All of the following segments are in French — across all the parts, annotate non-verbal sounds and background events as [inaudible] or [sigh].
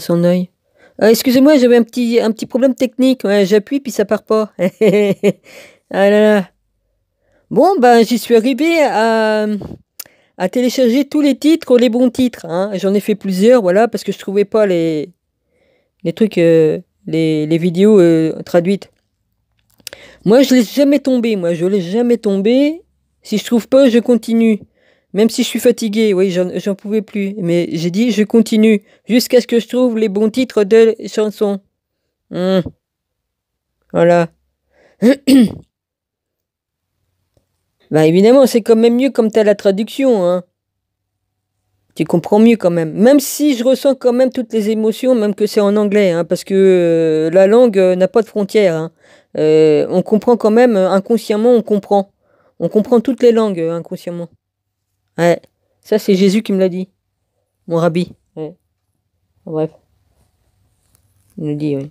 son œil. Euh, excusez-moi, j'avais un petit, un petit problème technique. J'appuie puis ça part pas. [laughs] ah là là. Bon, ben j'y suis arrivé à, télécharger tous les titres, les bons titres. Hein. J'en ai fait plusieurs, voilà, parce que je trouvais pas les, les trucs, euh, les, vidéos euh, traduites. Moi, je laisse jamais tombé. Moi, je laisse jamais tombé. Si je trouve pas, je continue. Même si je suis fatigué, oui, j'en pouvais plus. Mais j'ai dit, je continue, jusqu'à ce que je trouve les bons titres de chansons. Hmm. Voilà. [clears throat] bah évidemment, c'est quand même mieux comme t'as la traduction, hein. Tu comprends mieux quand même. Même si je ressens quand même toutes les émotions, même que c'est en anglais, hein, parce que euh, la langue euh, n'a pas de frontières. Hein. Euh, on comprend quand même, inconsciemment, on comprend. On comprend toutes les langues inconsciemment. Ouais. Ça, c'est Jésus qui me l'a dit. Mon rabbi. Ouais. Bref. Il nous dit, oui.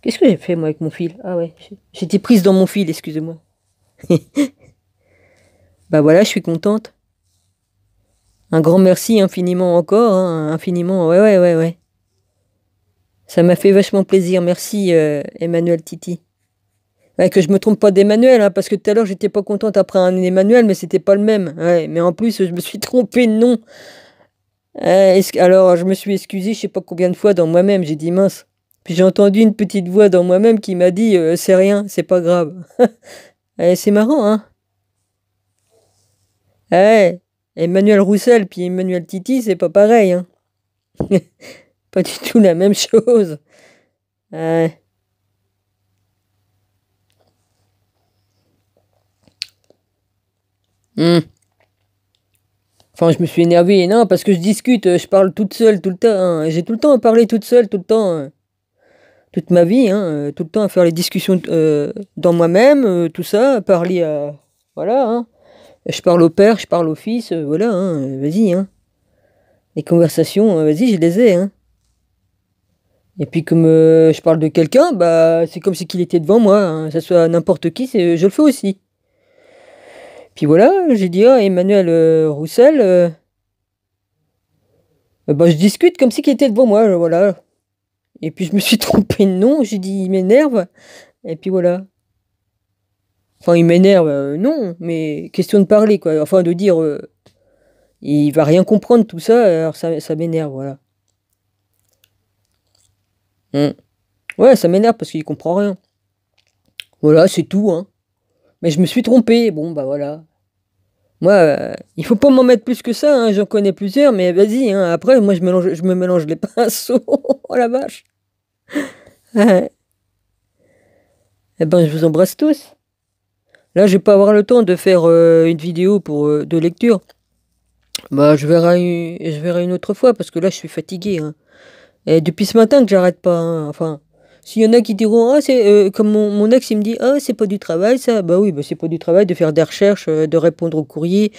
Qu'est-ce que j'ai fait, moi, avec mon fil Ah ouais, j'étais prise dans mon fil, excusez-moi. [laughs] bah voilà, je suis contente. Un grand merci infiniment encore, hein, infiniment, ouais, ouais, ouais, ouais. Ça m'a fait vachement plaisir, merci euh, Emmanuel Titi que je me trompe pas d'Emmanuel, hein, parce que tout à l'heure j'étais pas contente après un Emmanuel, mais c'était pas le même. mais en plus, je me suis [laughs] trompé de nom. alors, je me suis excusé, je sais pas combien de fois dans moi-même, j'ai dit mince. Puis j'ai entendu une petite voix dans moi-même qui m'a dit euh, c'est rien, c'est pas grave. [laughs] c'est marrant, hein. Emmanuel Roussel puis Emmanuel Titi, c'est pas pareil, hein. [laughs] pas du tout la même chose. Hmm. Enfin, je me suis énervé, non, parce que je discute, euh, je parle toute seule tout le temps. Hein. J'ai tout le temps à parler toute seule, tout le temps. Hein. Toute ma vie, hein, euh, tout le temps à faire les discussions euh, dans moi-même, tout ça, à parler à. Voilà, Je parle au père, je parle au fils, voilà, vas-y, Les conversations, vas-y, je les ai, Et puis, comme je parle de quelqu'un, bah, c'est comme si qu'il était devant moi, ça soit n'importe qui, je le fais aussi. Puis voilà, j'ai dit à ah, Emmanuel euh, Roussel, euh, euh, bah, je discute comme si qu'il était devant moi, voilà. Et puis je me suis [laughs] trompé de nom, j'ai dit il m'énerve, et puis voilà. Enfin, il m'énerve, non, mais question de parler, quoi. Enfin, de dire, il va rien comprendre tout ça, alors ça, ça m'énerve, voilà. Hum. Ouais, ça m'énerve parce qu'il comprend rien. Voilà, c'est tout, hein mais je me suis trompé. Bon, bah voilà. Moi, il euh, il faut pas m'en mettre plus que ça. Hein, j'en connais plusieurs, mais vas-y. Hein, après, moi, je, mélange, je me mélange les [laughs] pinceaux. oh la vache. [laughs] eh ben, je vous embrasse tous. Là, je vais pas avoir le temps de faire euh, une vidéo pour euh, de lecture. Bah, je verrai, une, une autre fois parce que là, je suis fatigué. Hein. Et depuis ce matin que j'arrête pas. Enfin, s'il y en a qui diront, ah, c'est, euh, comme mon, mon, ex, il me dit, ah, c'est pas du travail, ça. Bah oui, bah, c'est pas du travail de faire des recherches, euh, de répondre aux courriers,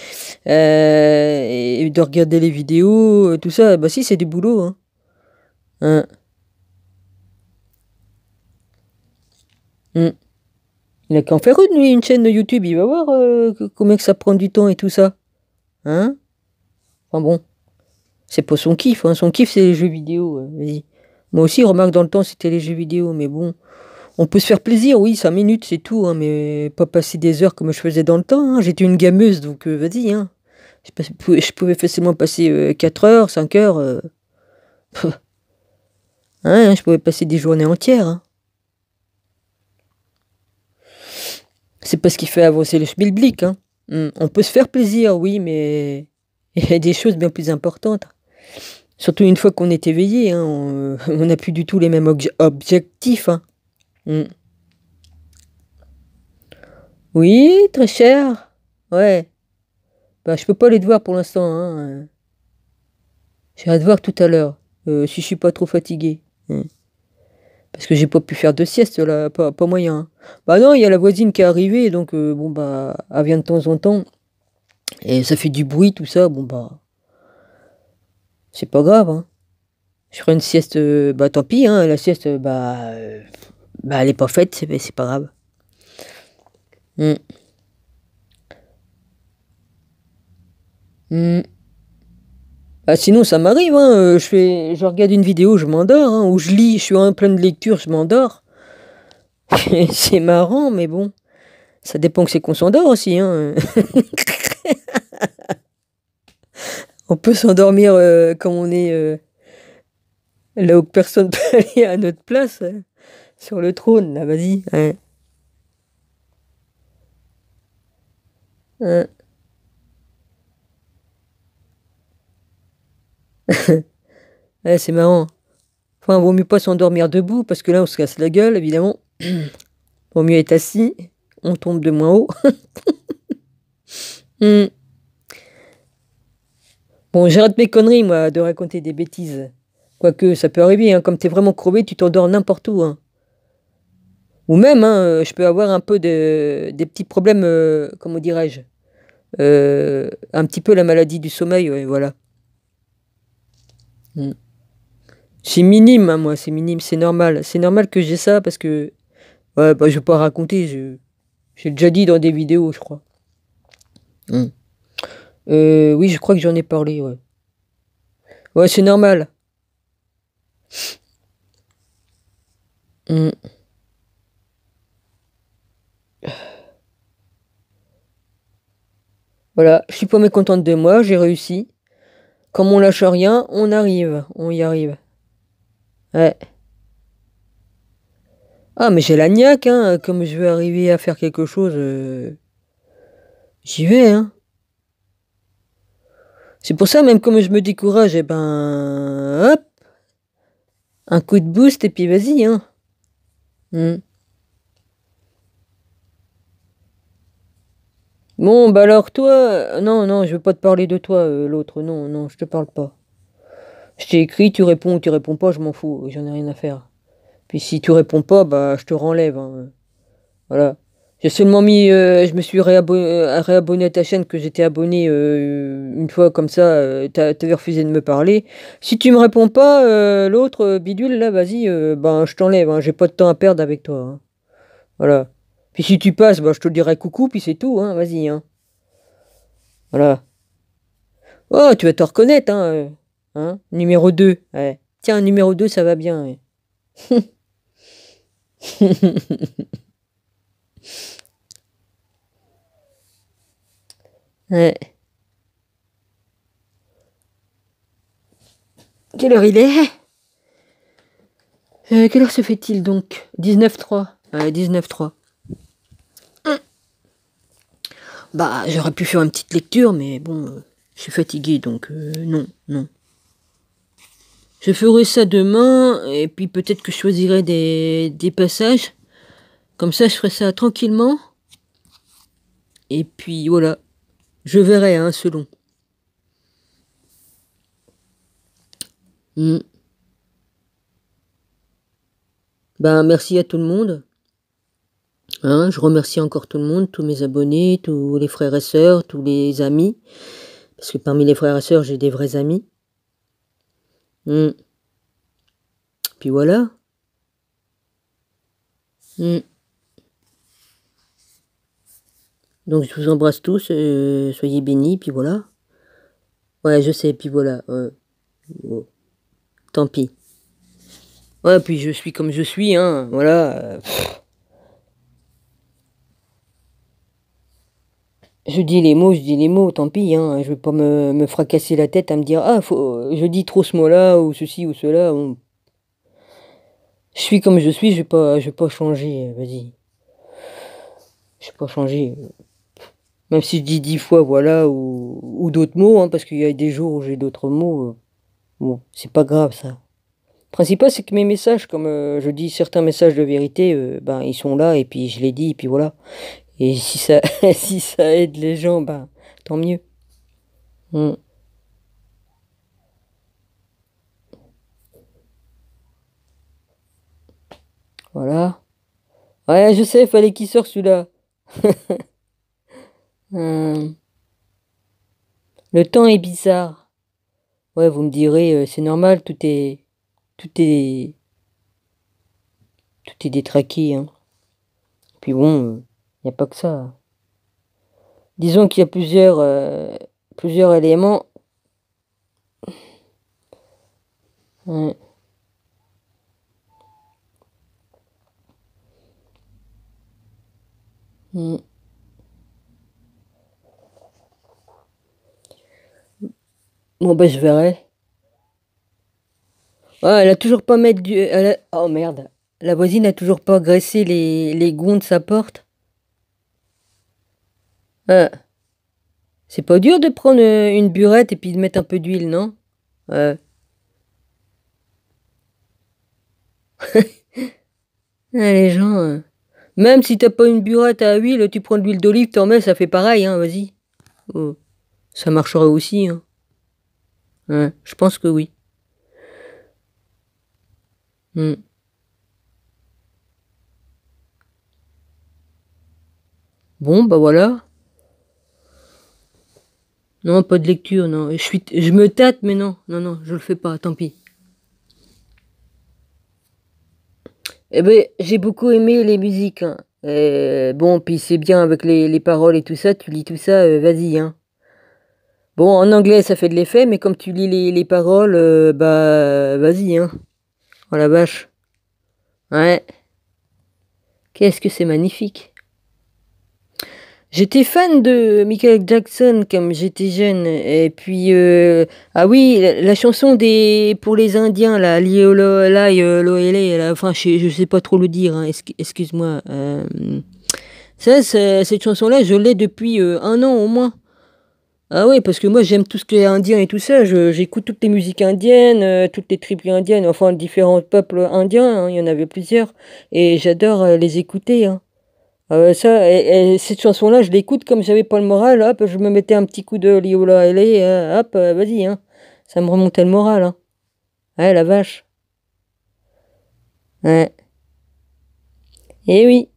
euh, et de regarder les vidéos, tout ça. Bah si, c'est du boulot. Hein. Hein. Hum. Il a qu'à en faire une, une chaîne de YouTube. Il va voir euh, combien que ça prend du temps et tout ça. Hein Enfin bon. C'est pas son kiff. Hein. Son kiff, c'est les jeux vidéo. Vas-y. Moi aussi, remarque, dans le temps, c'était les jeux vidéo, mais bon. On peut se faire plaisir, oui, 5 minutes, c'est tout, hein, mais pas passer des heures comme je faisais dans le temps. Hein. J'étais une gameuse, donc euh, vas-y. Hein. Je, pouvais facilement passer 4 euh, heures, 5 heures. Euh. je pouvais passer des journées entières. C'est pas ce qui fait avancer le schmilblick. Hein. Hmm, on peut se faire plaisir, oui, mais [laughs] il y a des choses bien plus importantes. Surtout une fois qu'on est éveillé, hein, on euh, [laughs] n'a plus du tout les mêmes objectifs. Hein. Mm. Oui, très cher. Ouais. Bah, je peux pas aller te voir pour l'instant. Hein. J'ai à voir tout à l'heure, euh, si je suis pas trop fatigué. Hein. Parce que j'ai pas pu faire de sieste là, pas, moyen. Bah non, il y a la voisine qui est arrivée, donc euh, bon bah, elle vient de temps en temps. Et ça fait du bruit, tout ça, bon bah c'est pas grave. Hein. Je ferai une sieste, euh, bah tant pis, hein, la sieste, euh, bah, euh, bah, elle est pas faite, c'est, pas grave. Hum. Hum. Bah, sinon, ça m'arrive, hein, je, regarde une vidéo, je m'endors, hein, ou je lis, je suis en pleine lecture, je m'endors. [laughs] c'est marrant, mais bon, ça dépend que c'est qu'on s'endort aussi. Hein. [laughs] on peut s'endormir euh, quand on est euh, là où personne [laughs] peut aller à notre place, hein, sur le trône, là, vas-y. Hein. Hein. [laughs] c'est marrant. Enfin, vaut mieux pas s'endormir debout, parce que là, on se casse la gueule, évidemment. [clears throat] vaut mieux être assis, on tombe de moins haut. [laughs] Hmm. Bon, j'arrête mes conneries, moi, de raconter des bêtises. Quoique, ça peut arriver, hein, comme t'es vraiment crevé, tu t'endors n'importe où. Hein. Ou même, hein, euh, je peux avoir un peu des petits problèmes, euh, comment dirais-je euh, Un petit peu la maladie du sommeil, voilà. Hmm. C'est minime, hein, moi, c'est minime, c'est normal. C'est normal que j'ai ça parce que. Ouais, bah, je vais pas raconter, je. J'ai déjà dit dans des vidéos, je crois. Hmm. Euh, oui, je crois que j'en ai parlé, ouais. Ouais, c'est normal. Mm. Voilà, je suis pas mécontente de moi, j'ai réussi. Comme on lâche rien, on arrive, on y arrive. Ouais. Ah, mais j'ai la niaque, hein, comme je vais arriver à faire quelque chose. Euh, j'y vais, hein. C'est pour ça, même comme je me décourage, et eh ben, hop, un coup de boost et puis vas-y, hein. Hmm. Bon, bah alors toi, euh, non, non, je veux pas te parler de toi, euh, l'autre, non, non, je te parle pas. Je t'ai écrit, tu réponds ou tu réponds pas, je m'en fous, j'en ai rien à faire. Puis si tu réponds pas, bah je te renlève. Hein. Voilà. J'ai seulement mis, euh, je me suis euh, réabonné, à ta chaîne que j'étais abonné euh, une fois comme ça, tu t'avais refusé de me parler. Si tu me réponds pas, l'autre bidule là, vas-y, ben je t'enlève, hein, j'ai pas de temps à perdre avec toi. Hein. Voilà. Puis si tu passes, ben, je te dirai coucou, puis c'est tout, hein, vas-y. Hein. Voilà. Oh, tu vas te reconnaître, hein. numéro 2. Ouais. Tiens, numéro 2, ça va bien. [laughs] Ouais. Quelle heure il est euh, Quelle heure se fait-il donc 19.3. Ouais, 19.3. Hmm. Bah, j'aurais pu faire une petite lecture, mais bon, euh, je suis fatigué, donc euh, non, non. Je ferai ça demain, et puis peut-être que je choisirai des passages. Comme ça, je ferai ça tranquillement. Et puis voilà. Je verrai, hein, selon. Hmm. Ben, merci à tout le monde. Hein, je remercie encore tout le monde, tous mes abonnés, tous les frères et sœurs, tous les amis. Parce que parmi les frères et sœurs, j'ai des vrais amis. Hmm. Puis voilà. Hmm. Donc je vous embrasse tous, euh, soyez bénis, puis voilà. Ouais, je sais, puis voilà. Tant pis. Ouais, puis je suis comme je suis, hein, voilà. Je dis les mots, je dis les mots, tant pis, hein, je vais pas me, fracasser la tête à me dire « Ah, faut, je dis trop ce mot-là, ou ceci, ou cela, Je suis comme je suis, je vais pas, je vais pas changer, vas-y. Je vais pas changer. Même si je dis dix fois voilà ou, d'autres mots, hein, parce qu'il y a des jours où j'ai d'autres mots. Euh, bon, c'est pas grave ça. Le principal, c'est que mes messages, comme euh, je dis certains messages de vérité, euh, ben, ils sont là et puis je les dis et puis voilà. Et si ça, [laughs] si ça aide les gens, ben, tant mieux. Hmm. Voilà. Ouais, je sais, fallait qu'il sorte celui-là. [laughs] Hmm. Le temps est bizarre. Ouais, vous me direz, euh, c'est normal, tout est. Tout est. Tout est détraqué, hein. Puis bon, il euh, n'y a pas que ça. Disons qu'il y a plusieurs. Euh, plusieurs éléments. Ouais. Hmm. Bon, ben, je verrai. Oh, elle a toujours pas mettre du. Oh merde. La voisine a toujours pas graissé les, gonds de sa porte. Ah. C'est pas dur de prendre euh, une burette et puis de mettre un peu d'huile, non [laughs] ah, les gens. Hein. Même si t'as pas une burette à huile, tu prends de l'huile d'olive, t'en mets, ça fait pareil, hein, vas-y. Oh. Ça marcherait aussi, hein. Ouais, je pense que oui. Hmm. Bon, bah voilà. Non, pas de lecture, non. Je, suis je me tâte, mais non, non, non, je le fais pas, tant pis. Eh ben, j'ai beaucoup aimé les musiques. Hein. Eh, bon, puis c'est bien avec les, paroles et tout ça, tu lis tout ça, euh, vas-y, hein. Bon, en anglais, ça fait de l'effet, mais comme tu lis les, paroles, euh, bah, vas-y, hein. Oh la vache. Ouais. Qu'est-ce que c'est magnifique. J'étais fan de Michael Jackson comme j'étais jeune. Et puis, euh, ah oui, la, chanson des pour les Indiens, là, Liolo, euh, là, la enfin, je, sais pas trop le dire, hein. excuse-moi. ça, cette chanson-là, je l'ai depuis un an au moins. Ah oui, parce que moi j'aime tout ce qui est indien et tout ça. J'écoute toutes les musiques indiennes, euh, toutes les tribus indiennes, enfin différents peuples indiens, hein, il y en avait plusieurs. Et j'adore euh, les écouter. Hein. Ah ça, et, cette chanson-là, je l'écoute comme j'avais pas le moral. Hop, je me mettais un petit coup de Liola et euh, hop, vas-y. Hein. Ça me remontait le moral. Hein. Ouais, la vache. Ouais. Eh oui.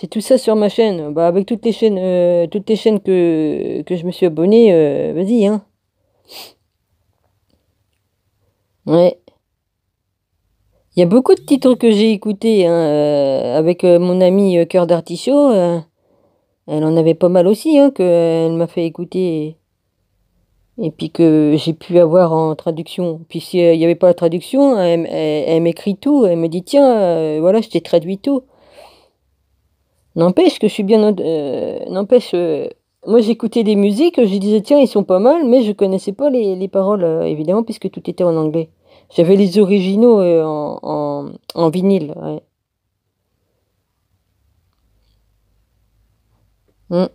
C'est tout ça sur ma chaîne. Bah, avec toutes les chaînes, euh, toutes les chaînes que, je me suis abonné, euh, vas-y, hein. Ouais. Il y a beaucoup de titres que j'ai écoutés hein, euh, avec mon amie Cœur d'Artichaut. elle en avait pas mal aussi, hein, qu'elle m'a fait écouter. Et, puis que j'ai pu avoir en traduction. Puis s'il n'y avait pas la traduction, elle, elle m'écrit tout. Elle me dit, tiens, voilà, je t'ai traduit tout. N'empêche que je suis bien. Euh, n'empêche. Euh, moi, j'écoutais des musiques, je disais, tiens, ils sont pas mal, mais je connaissais pas les, paroles, euh, évidemment, puisque tout était en anglais. J'avais les originaux en, en, vinyle, ouais. Hmm.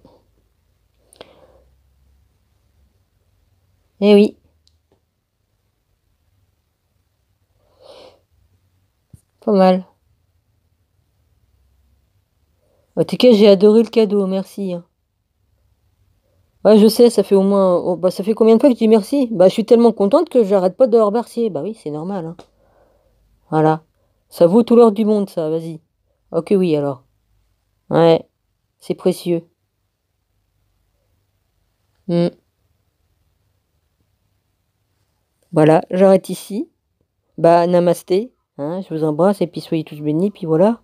Eh oui. Pas mal. En tout cas, j'ai adoré le cadeau, merci. Hein. Ouais, je sais, ça fait au moins. Oh, bah, ça fait combien de fois que je dis merci Bah, je suis tellement contente que j'arrête pas de remercier. Bah oui, c'est normal. Hein. Voilà. Ça vaut tout l'or du monde, ça, vas-y. Ok, oui, alors. Ouais, c'est précieux. Hmm. Voilà, j'arrête ici. Bah, namasté. Hein, je vous embrasse et puis soyez tous bénis, puis voilà.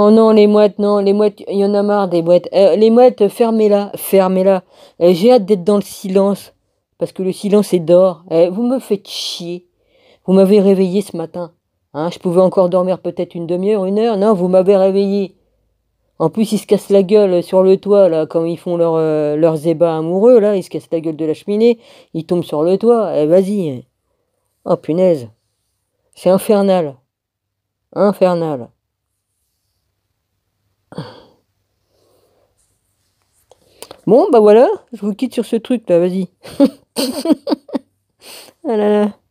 Oh non, les mouettes, non, les mouettes, il y en a marre des mouettes. Euh, les mouettes, fermez-la, fermez-la. Euh, j'ai hâte d'être dans le silence, parce que le silence est d'or. Euh, vous me faites chier. Vous m'avez réveillé ce matin. Hein, je pouvais encore dormir peut-être une demi-heure, une heure. Non, vous m'avez réveillé. En plus, ils se cassent la gueule sur le toit, là, quand ils font leurs ébats amoureux, là, ils se cassent la gueule de la cheminée, ils tombent sur le toit, vas-y. Oh, punaise. C'est infernal. Infernal. Bon, bah voilà, je vous quitte sur ce truc là, vas-y. [laughs] ah là là.